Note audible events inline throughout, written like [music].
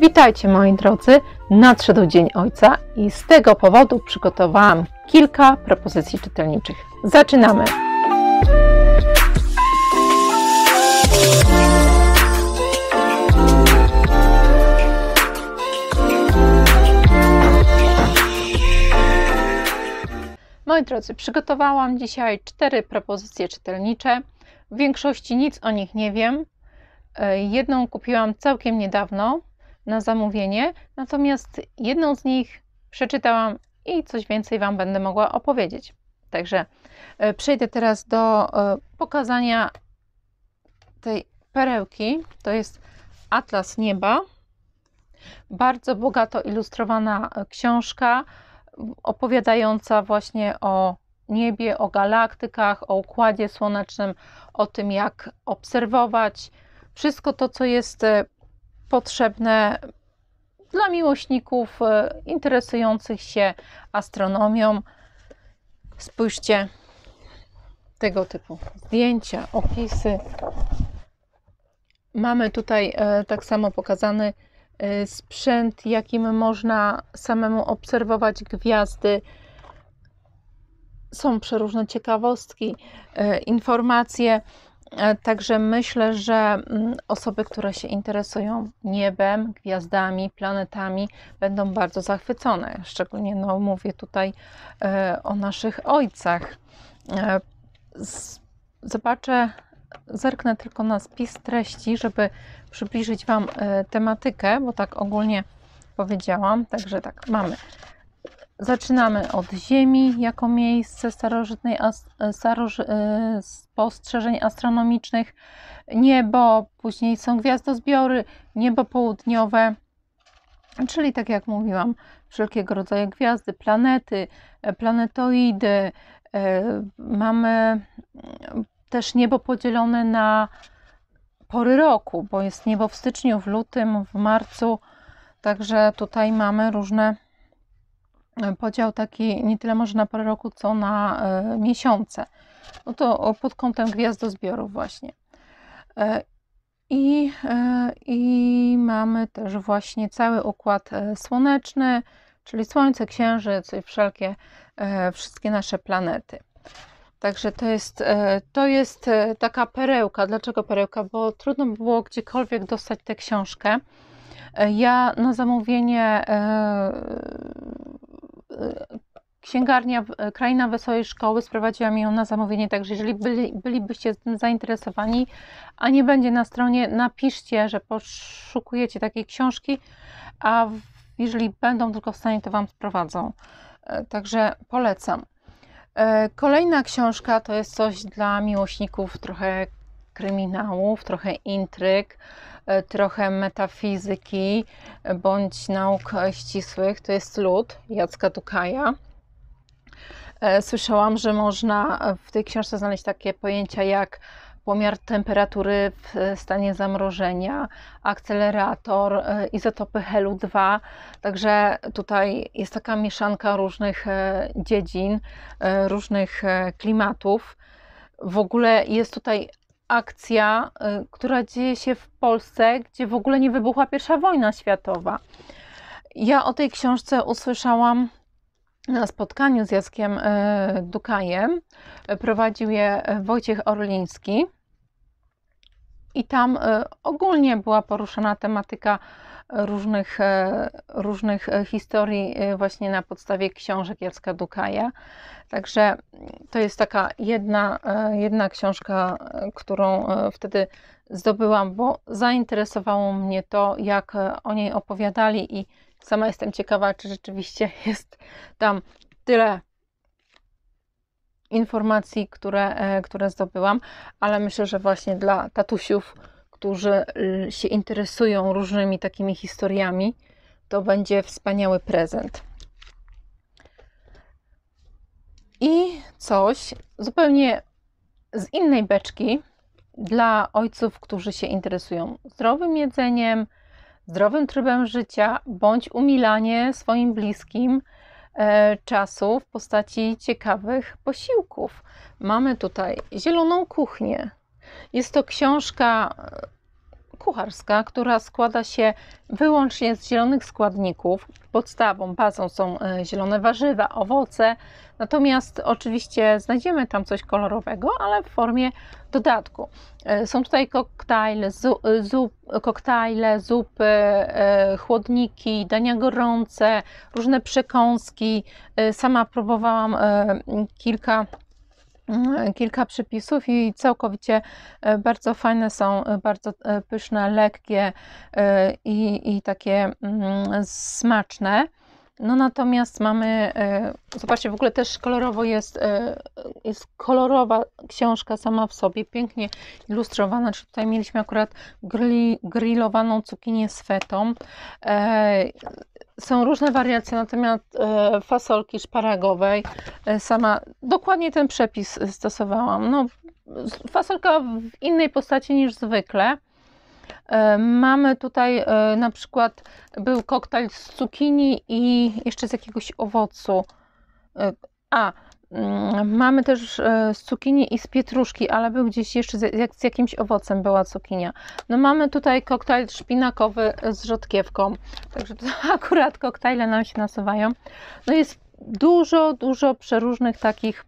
Witajcie moi drodzy, nadszedł Dzień Ojca i z tego powodu przygotowałam kilka propozycji czytelniczych. Zaczynamy! Moi drodzy, przygotowałam dzisiaj cztery propozycje czytelnicze. W większości nic o nich nie wiem. E, jedną kupiłam całkiem niedawno, na zamówienie, natomiast jedną z nich przeczytałam i coś więcej Wam będę mogła opowiedzieć. Także e, przejdę teraz do e, pokazania tej perełki. To jest Atlas Nieba. Bardzo bogato ilustrowana e, książka opowiadająca właśnie o niebie, o galaktykach, o układzie słonecznym, o tym jak obserwować wszystko to, co jest potrzebne dla miłośników e, interesujących się astronomią. Spójrzcie tego typu zdjęcia, opisy. Mamy tutaj e, tak samo pokazany e, sprzęt, jakim można samemu obserwować gwiazdy. Są przeróżne ciekawostki, informacje. E, także myślę, że mm, osoby, które się interesują niebem, gwiazdami, planetami, będą bardzo zachwycone. Szczególnie no, mówię tutaj e, o naszych ojcach. E, zobaczę, zerknę tylko na spis treści, żeby przybliżyć Wam tematykę, bo tak ogólnie powiedziałam. Także tak, mamy Zaczynamy od Ziemi jako miejsce starożytnej e, spostrzeżeń astronomicznych. Niebo, później są gwiazdozbiory, niebo południowe, czyli tak jak mówiłam, wszelkiego rodzaju gwiazdy, planety, e, planetoidy. E, mamy mm, też niebo podzielone na pory roku, bo jest niebo w styczniu, w lutym, w marcu. Także tutaj mamy różne podział taki nie tyle może na parę roku, co na e, miesiące. No to pod kątem gwiazdozbiorów właśnie. E, I, e, I mamy też właśnie cały układ słoneczny, czyli Słońce, Księżyc i wszelkie, wszystkie nasze planety. Także to jest, to jest taka perełka. Dlaczego perełka? Bo trudno było gdziekolwiek dostać tę książkę. Ja na zamówienie księgarnia Kraina Wesołej Szkoły sprowadziła mi ją na zamówienie, także jeżeli byli, bylibyście zainteresowani, a nie będzie na stronie, napiszcie, że poszukujecie takiej książki, a jeżeli będą tylko w stanie, to Wam sprowadzą. E, także polecam. E, kolejna książka to jest coś dla miłośników trochę kryminałów, trochę intryg, e, trochę metafizyki e, bądź nauk e, ścisłych. To jest lud Jacka Tukaja. Słyszałam, że można w tej książce znaleźć takie pojęcia jak pomiar temperatury w stanie zamrożenia, akcelerator, izotopy helu-2. Także tutaj jest taka mieszanka różnych dziedzin, różnych klimatów. W ogóle jest tutaj akcja, y, która dzieje się w Polsce, gdzie w ogóle nie wybuchła pierwsza wojna światowa. Ja o tej książce usłyszałam na spotkaniu z Jackiem y, Dukajem. Prowadził je y, Wojciech Orliński. I tam ogólnie była poruszana tematyka różnych, e, różnych e, historii e, właśnie na podstawie książek Jacka Dukaja. Także to jest taka jedna, jedna książka, którą wtedy zdobyłam, bo zainteresowało mnie to, jak o niej opowiadali i sama jestem ciekawa, czy rzeczywiście [laughs] jest tam tyle informacji, które, które zdobyłam, ale myślę, że właśnie dla tatusiów którzy y, się interesują różnymi takimi historiami, to będzie wspaniały prezent. I coś zupełnie z innej beczki dla ojców, którzy się interesują zdrowym jedzeniem, zdrowym trybem życia, bądź umilanie swoim bliskim e, czasu w postaci ciekawych posiłków. Mamy tutaj zieloną kuchnię, jest to książka e, kucharska, która składa się wyłącznie z zielonych składników. Podstawą, bazą są e, zielone warzywa, owoce. Natomiast oczywiście znajdziemy tam coś kolorowego, ale w formie dodatku. E, są tutaj koktajle, zup, koktajle zupy, chłodniki, dania gorące, różne przekąski. Sama próbowałam kilka Mhm, kilka przepisów i całkowicie e, bardzo fajne są, e, bardzo e, pyszne, lekkie i, i takie mm, smaczne. No natomiast mamy, e, zobaczcie, w ogóle też kolorowo jest, e, jest kolorowa książka sama w sobie, pięknie ilustrowana, czyli tutaj mieliśmy akurat grilli, grillowaną cukinię z fetą. E, są różne wariacje na temat fasolki szparagowej. Sama dokładnie ten przepis stosowałam. No, fasolka w innej postaci niż zwykle. E, mamy tutaj e, na przykład był koktajl z cukinii i jeszcze z jakiegoś owocu. E, a, mm, mamy też z cukinii i z pietruszki, ale był gdzieś jeszcze z, jakimś owocem była cukinia. No mamy tutaj koktajl szpinakowy z rzodkiewką. Także to [laughs] akurat koktajle nam się nasuwają. No jest dużo, dużo przeróżnych takich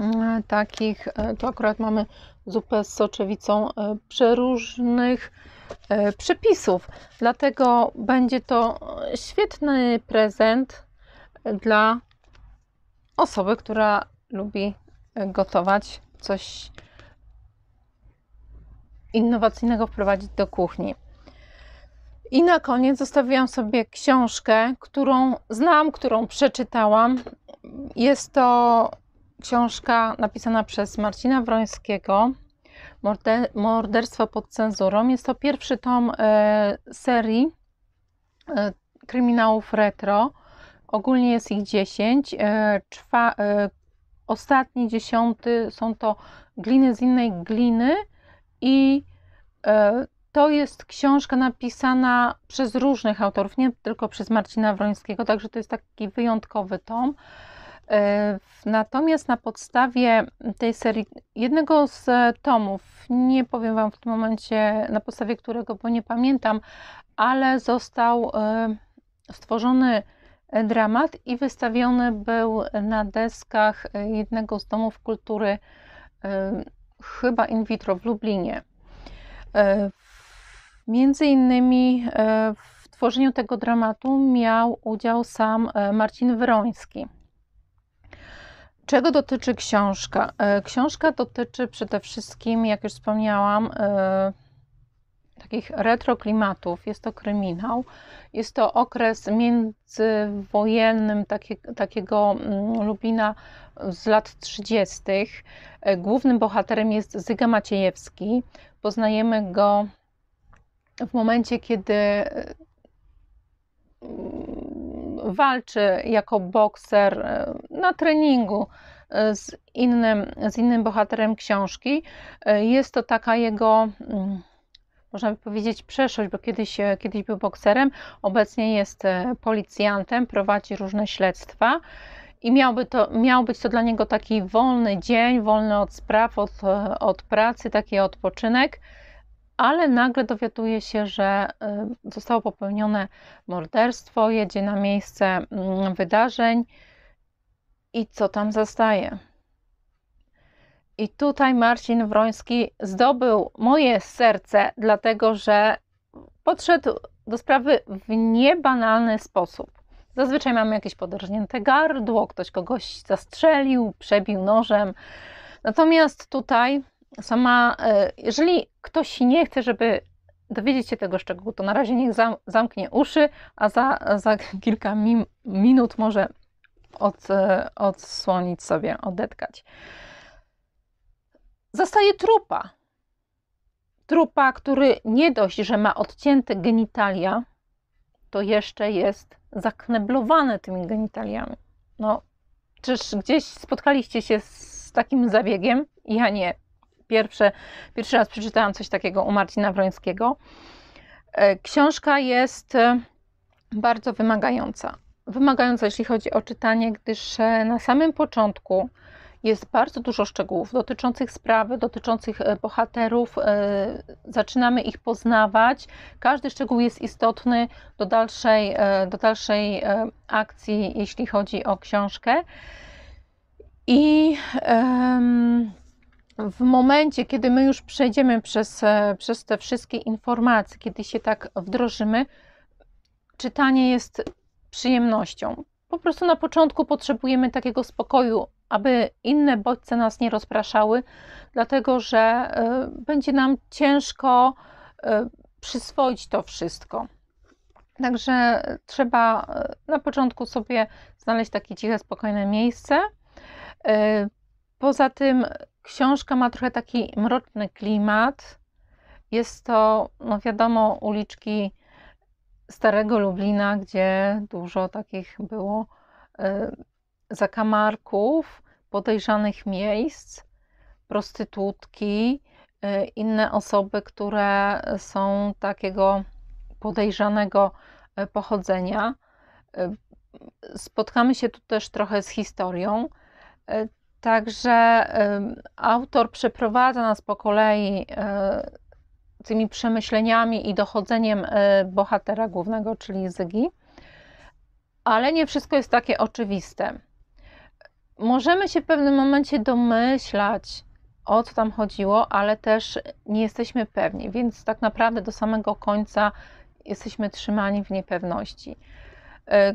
E, takich, e, tu akurat mamy zupę z soczewicą e, przeróżnych przepisów. Dlatego będzie to świetny prezent dla osoby, która lubi gotować coś innowacyjnego wprowadzić do kuchni. I na koniec zostawiłam sobie książkę, którą znam, którą przeczytałam. Jest to książka napisana przez Marcina Wrońskiego, Morderstwo pod cenzurą. Jest to pierwszy tom e, serii e, kryminałów retro. Ogólnie jest ich 10. E, czwa, ostatni, dziesiąty są to gliny z innej gliny i to jest książka napisana przez różnych autorów, nie tylko przez Marcina Wrońskiego, także to jest taki wyjątkowy tom. E, natomiast na podstawie tej serii, jednego z e, tomów, nie powiem Wam w tym momencie na podstawie którego, bo nie pamiętam, ale został e, stworzony dramat i wystawiony był na deskach jednego z domów kultury, chyba in vitro w Lublinie. Między innymi w tworzeniu tego dramatu miał udział sam Marcin Wyroński. Czego dotyczy książka? E, książka dotyczy przede wszystkim, jak już wspomniałam, e, takich retroklimatów. Jest to kryminał. Jest to okres międzywojennym takie, takiego mm, Lublina z lat 30. E, głównym bohaterem jest Zyga Maciejewski. Poznajemy go w momencie, kiedy walczy jako bokser e, na treningu e, z innym, z innym bohaterem książki. E, jest to taka jego mm, można by powiedzieć, przeszłość, bo kiedyś, kiedyś był bokserem, obecnie jest policjantem, prowadzi różne śledztwa i miałby to, miał być to dla niego taki wolny dzień, wolny od spraw, od, od pracy, taki odpoczynek ale nagle dowiaduje się, że y, zostało popełnione morderstwo, jedzie na miejsce mm, wydarzeń i co tam zastaje. I tutaj Marcin Wroński zdobył moje serce, dlatego że podszedł do sprawy w niebanalny sposób. Zazwyczaj mamy jakieś podrżnięte gardło, ktoś kogoś zastrzelił, przebił nożem. Natomiast tutaj sama, e, jeżeli ktoś nie chce, żeby dowiedzieć się tego szczegółu, to na razie niech zamknie uszy, a za, za [laughs] kilka minut może od, e, odsłonić sobie, odetkać. Zostaje trupa. Trupa, który nie dość, że ma odcięte genitalia, to jeszcze jest zakneblowany tymi genitaliami. No, czyż gdzieś spotkaliście się z takim zabiegiem? Ja nie pierwsze, pierwszy raz przeczytałam coś takiego u Marcina Wrońskiego. E, książka jest e, bardzo wymagająca. Wymagająca, jeśli chodzi o czytanie, gdyż e, na samym początku jest bardzo dużo szczegółów dotyczących sprawy, dotyczących bohaterów. Zaczynamy ich poznawać. Każdy szczegół jest istotny do dalszej, do dalszej akcji, jeśli chodzi o książkę. I. Um, w momencie, kiedy my już przejdziemy przez, e, przez te wszystkie informacje, kiedy się tak wdrożymy, czytanie jest przyjemnością. Po prostu na początku potrzebujemy takiego spokoju, aby inne bodźce nas nie rozpraszały, dlatego że e, będzie nam ciężko e, przyswoić to wszystko. Także trzeba na początku sobie znaleźć takie ciche, spokojne miejsce. Poza tym Książka ma trochę taki mroczny klimat. Jest to, no wiadomo, uliczki starego Lublina, gdzie dużo takich było y, zakamarków, podejrzanych miejsc, prostytutki, y, inne osoby, które są takiego podejrzanego y, pochodzenia. Spotkamy się tu też trochę z historią. Także autor przeprowadza nas po kolei e, tymi przemyśleniami i dochodzeniem e, bohatera głównego, czyli Zygi. Ale nie wszystko jest takie oczywiste. Możemy się w pewnym momencie domyślać, o co tam chodziło, ale też nie jesteśmy pewni, więc tak naprawdę do samego końca jesteśmy trzymani w niepewności. E,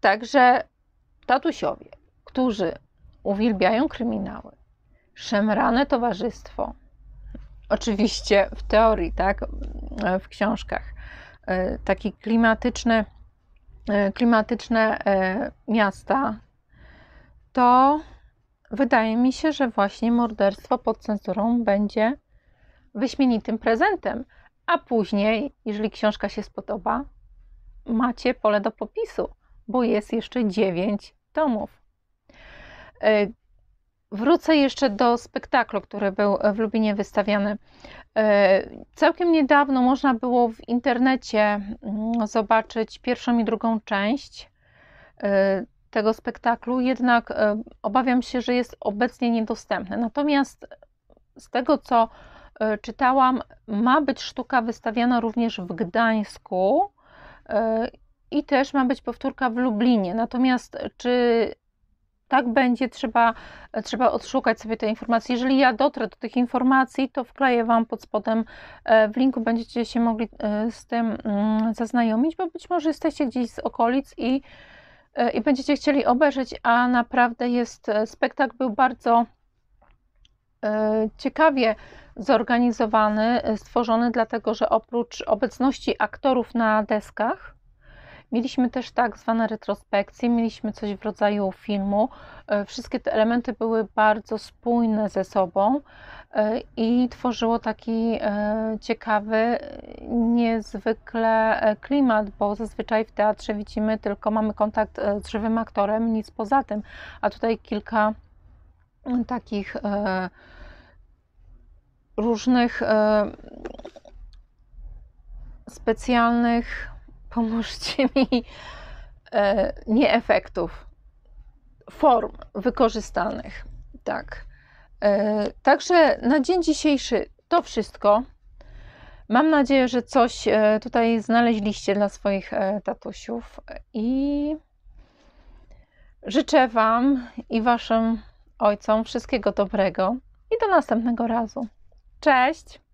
także tatusiowie, którzy uwielbiają kryminały. Szemrane towarzystwo. Oczywiście w teorii, tak, w książkach. E, takie klimatyczne, e, klimatyczne e, miasta to wydaje mi się, że właśnie morderstwo pod cenzurą będzie wyśmienitym prezentem. A później, jeżeli książka się spodoba, macie pole do popisu, bo jest jeszcze dziewięć tomów. E, wrócę jeszcze do spektaklu, który był e, w Lubinie wystawiany. E, całkiem niedawno można było w internecie mm, zobaczyć pierwszą i drugą część tego spektaklu, jednak obawiam się, że jest obecnie niedostępny. Natomiast z tego, co czytałam, ma być sztuka wystawiana również w Gdańsku i też ma być powtórka w Lublinie. Natomiast czy tak będzie trzeba, trzeba odszukać sobie te informacje. Jeżeli ja dotrę do tych informacji, to wkleję Wam pod spodem e, w linku, będziecie się mogli e, z tym mm, zaznajomić, bo być może jesteście gdzieś z okolic i, e, i będziecie chcieli obejrzeć, a naprawdę jest spektakl był bardzo ciekawie zorganizowany, stworzony, dlatego że oprócz obecności aktorów na deskach, Mieliśmy też tak zwane retrospekcje, mieliśmy coś w rodzaju filmu. E, wszystkie te elementy były bardzo spójne ze sobą e, i tworzyło taki e, ciekawy, niezwykle klimat, bo zazwyczaj w teatrze widzimy tylko, mamy kontakt z żywym aktorem, nic poza tym. A tutaj kilka mm, takich różnych specjalnych pomóżcie [laughs] mi, e, nie efektów, form wykorzystanych. Tak. E, także na dzień dzisiejszy to wszystko. Mam nadzieję, że coś e, tutaj znaleźliście dla swoich tatusiów i życzę Wam i Waszym ojcom wszystkiego dobrego i do następnego razu. Cześć!